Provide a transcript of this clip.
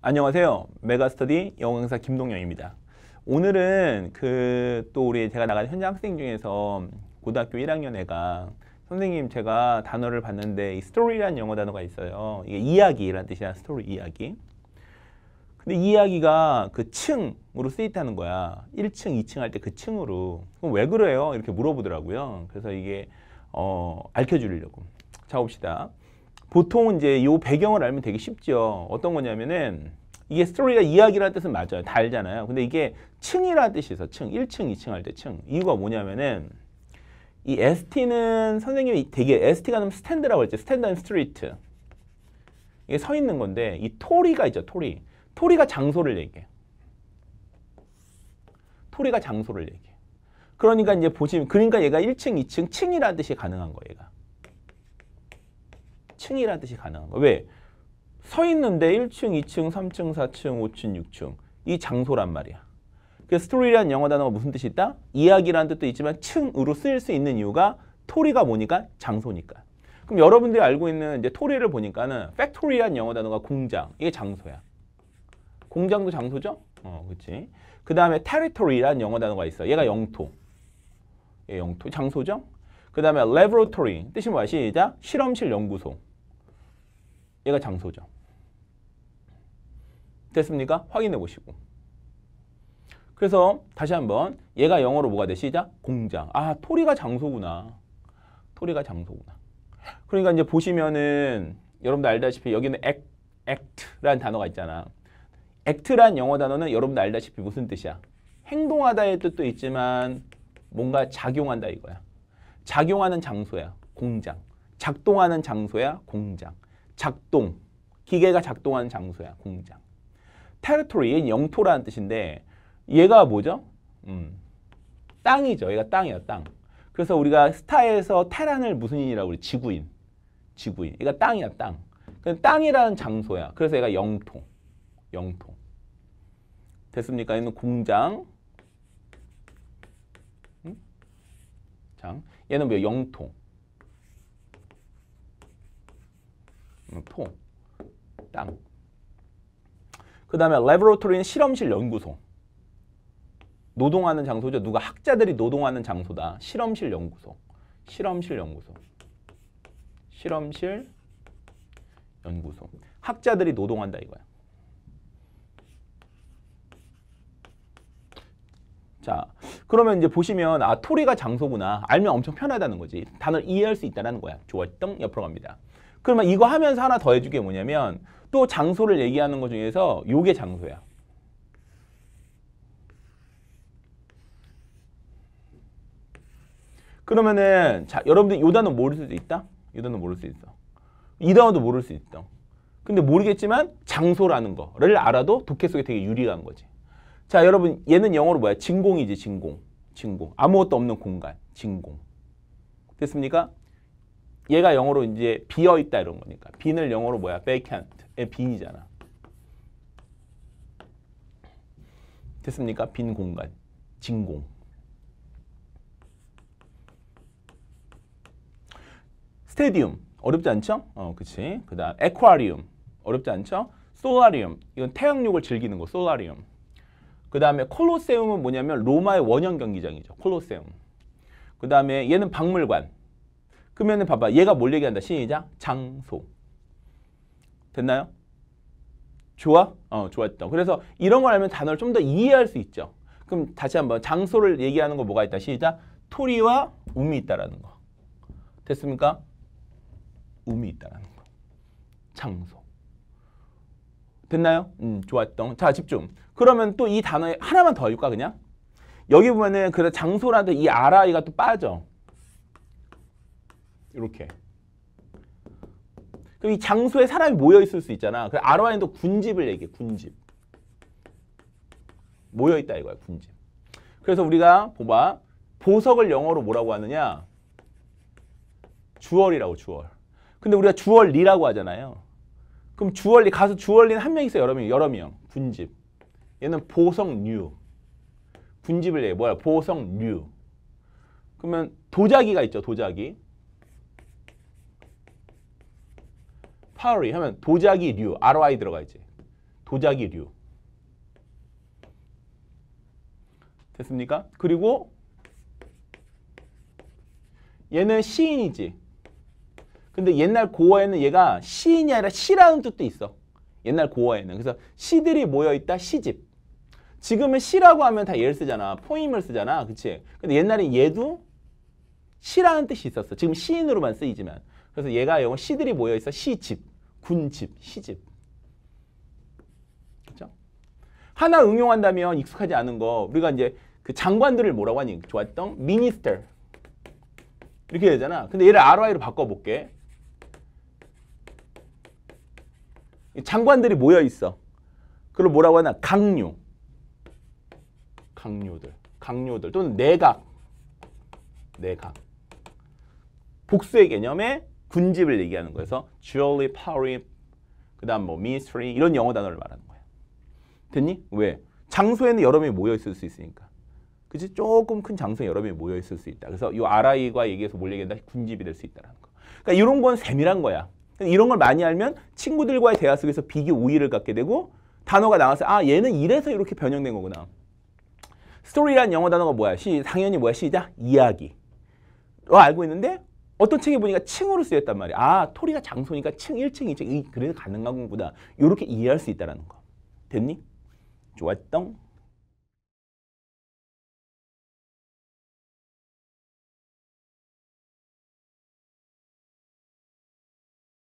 안녕하세요. 메가스터디 영어강사 김동영입니다. 오늘은 그 또 우리 제가 나간 현장 학생 중에서 고등학교 1학년 애가 선생님 제가 단어를 봤는데 이 스토리라는 영어 단어가 있어요. 이게 이야기란 뜻이야. 스토리 이야기. 근데 이야기가 그 층으로 쓰이다는 거야. 1층, 2층 할 때 그 층으로. 그럼 왜 그래요? 이렇게 물어보더라고요. 그래서 이게 어, 알려주려고. 자 봅시다. 보통 이제 요 배경을 알면 되게 쉽죠. 어떤 거냐면은 이게 스토리가 이야기라는 뜻은 맞아요. 달잖아요. 근데 이게 층이라는 뜻이 있어. 층. 1층, 2층 할 때 층. 이유가 뭐냐면은 이 ST는 선생님이 되게 ST가 좀 스탠드라고 했죠. 스탠드 스트리트. 이게 서 있는 건데 이 토리가 있죠. 토리. 토리가 장소를 얘기해. 토리가 장소를 얘기해. 그러니까 이제 보시면 그러니까 얘가 1층, 2층, 층이라는 뜻이 가능한 거예요. 얘가. 층이라는 뜻이 가능한 거예요. 왜? 서 있는데 1층, 2층, 3층, 4층, 5층, 6층 이 장소란 말이야. 그래서 스토리라는 영어 단어가 무슨 뜻이 있다? 이야기라는 뜻도 있지만 층으로 쓰일 수 있는 이유가 토리가 뭐니까? 장소니까. 그럼 여러분들이 알고 있는 이제 토리를 보니까는 팩토리라는 영어 단어가 공장, 이게 장소야. 공장도 장소죠? 어, 그렇지. 그 다음에 territory라는 영어 단어가 있어. 얘가 영토. 얘 영토, 장소죠? 그 다음에 laboratory, 뜻이 뭐야? 시작. 실험실 연구소. 얘가 장소죠. 됐습니까? 확인해 보시고. 그래서 다시 한번 얘가 영어로 뭐가 돼? 시작. 공장. 아, 토리가 장소구나. 토리가 장소구나. 그러니까 이제 보시면은 여러분들 알다시피 여기는 액, 액트란 단어가 있잖아. 액트란 영어 단어는 여러분들 알다시피 무슨 뜻이야? 행동하다의 뜻도 있지만 뭔가 작용한다 이거야. 작용하는 장소야. 공장. 작동하는 장소야. 공장. 작동, 기계가 작동하는 장소야, 공장. territory, 얘는 영토라는 뜻인데 얘가 뭐죠? 음, 땅이죠. 얘가 땅이야, 땅. 그래서 우리가 스타에서 테란을 무슨 인이라고 그래? 지구인. 지구인. 얘가 땅이야, 땅. 땅이라는 장소야. 그래서 얘가 영토. 영토. 됐습니까? 얘는 공장. 음? 장. 얘는 뭐 영토. 포, 어, 땅. 그 다음에 레버로토리는 실험실 연구소. 노동하는 장소죠. 누가 학자들이 노동하는 장소다. 실험실 연구소. 실험실 연구소. 실험실 연구소. 학자들이 노동한다 이거야. 자, 그러면 이제 보시면 아 토리가 장소구나. 알면 엄청 편하다는 거지. 단어 이해할 수 있다는 거야. 좋았던 옆으로 갑니다. 그러면 이거 하면서 하나 더해줄게 뭐냐면 또 장소를 얘기하는 것 중에서 요게 장소야. 그러면은 자 여러분들 요 단어 모를 수도 있다. 요 단어 모를 수 있어. 이 단어도 모를 수 있어. 근데 모르겠지만 장소라는 거를 알아도 독해 속에 되게 유리한 거지. 자 여러분 얘는 영어로 뭐야? 진공이지 진공. 진공. 아무것도 없는 공간. 진공. 됐습니까? 얘가 영어로 이제 비어 있다 이런 거니까. 빈을 영어로 뭐야? v a c a n t 빈이잖아. 됐습니까? 빈 공간. 진공. 스테디움. 어렵지 않죠? 어, 그치. 그 다음, 에쿠아리움. 어렵지 않죠? 솔라리움. 이건 태양욕을 즐기는 거, 솔라리움. 그 다음에 콜로세움은 뭐냐면 로마의 원형 경기장이죠. 콜로세움. 그 다음에 얘는 박물관. 그러면 봐봐. 얘가 뭘 얘기한다. 시작. 장소. 됐나요? 좋아? 어, 좋았죠. 그래서 이런 걸 알면 단어를 좀 더 이해할 수 있죠. 그럼 다시 한번 장소를 얘기하는 거 뭐가 있다. 시작. 토리와 움이 있다라는 거. 됐습니까? 움이 있다라는 거. 장소. 됐나요? 음, 좋았던. 자, 집중. 그러면 또 이 단어에 하나만 더해까 그냥? 여기 보면은, 그 장소라는 이 아라이가 또 빠져. 이렇게. 그럼 이 장소에 사람이 모여 있을 수 있잖아. 그래 아로도 군집을 얘기해. 군집. 모여 있다 이거야. 군집. 그래서 우리가 보봐. 보석을 영어로 뭐라고 하느냐? 주얼이라고 주얼. 근데 우리가 주얼리라고 하잖아요. 그럼 주얼리 가수 주얼리는 한 명 있어요. 여러 명. 여러 명. 군집. 얘는 보석류. 군집을 얘기해. 뭐야? 보석류. 그러면 도자기가 있죠. 도자기. 파리 하면 도자기 류, ROI 들어가 있지. 도자기 류. 됐습니까? 그리고 얘는 시인이지. 근데 옛날 고어에는 얘가 시인이 아니라 시라는 뜻도 있어. 옛날 고어에는. 그래서 시들이 모여있다 시집. 지금은 시라고 하면 다 얘를 쓰잖아. 포임을 쓰잖아. 그치? 근데 옛날엔 얘도 시라는 뜻이 있었어. 지금 시인으로만 쓰이지만. 그래서 얘가 영어 시들이 모여있어. 시집. 군집, 시집. 그죠? 하나 응용한다면 익숙하지 않은 거 우리가 이제 그 장관들을 뭐라고 하니? 좋았던 미니스터. 이렇게 되잖아. 근데 얘를 RY로 바꿔볼게. 장관들이 모여 있어. 그걸 뭐라고 하나? 강요. 강요들. 강요들 또는 내각. 내각. 복수의 개념에 군집을 얘기하는 거에서 jewelry, power, 그 다음 뭐 ministry 이런 영어 단어를 말하는 거야. 됐니? 왜? 장소에는 여러 명이 모여 있을 수 있으니까. 그치? 조금 큰 장소에 여러 명이 모여 있을 수 있다. 그래서 이 RI과 얘기해서 뭘 얘기한다? 군집이 될 수 있다는 라 거. 그러니까 이런 건 세밀한 거야. 그러니까 이런 걸 많이 알면 친구들과의 대화 속에서 비교 우위를 갖게 되고 단어가 나와서 아 얘는 이래서 이렇게 변형된 거구나. 스토리란 영어 단어가 뭐야? 시, 당연히 뭐야? 시작 이야기. 로 알고 있는데 어떤 층에 보니까 층으로 쓰였단 말이야. 아, 토리가 장소니까 층 1층, 2층, 그래서 가능한 공부다. 이렇게 이해할 수 있다는 거. 됐니? 좋았던